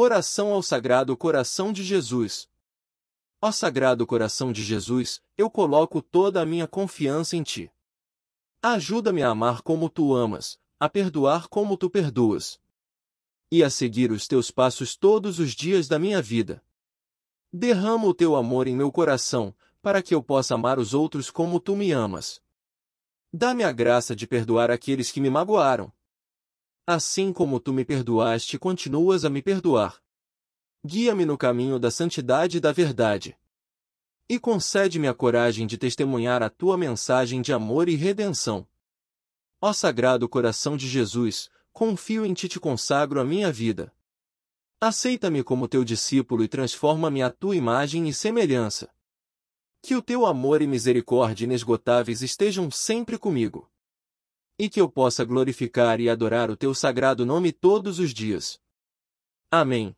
Oração ao Sagrado Coração de Jesus. Ó Sagrado Coração de Jesus, eu coloco toda a minha confiança em ti. Ajuda-me a amar como tu amas, a perdoar como tu perdoas. E a seguir os teus passos todos os dias da minha vida. Derrama o teu amor em meu coração, para que eu possa amar os outros como tu me amas. Dá-me a graça de perdoar aqueles que me magoaram, assim como tu me perdoaste, continuas a me perdoar. Guia-me no caminho da santidade e da verdade. E concede-me a coragem de testemunhar a tua mensagem de amor e redenção. Ó Sagrado Coração de Jesus, confio em ti e te consagro a minha vida. Aceita-me como teu discípulo e transforma-me à tua imagem e semelhança. Que o teu amor e misericórdia inesgotáveis estejam sempre comigo e que eu possa glorificar e adorar o teu sagrado nome todos os dias. Amém.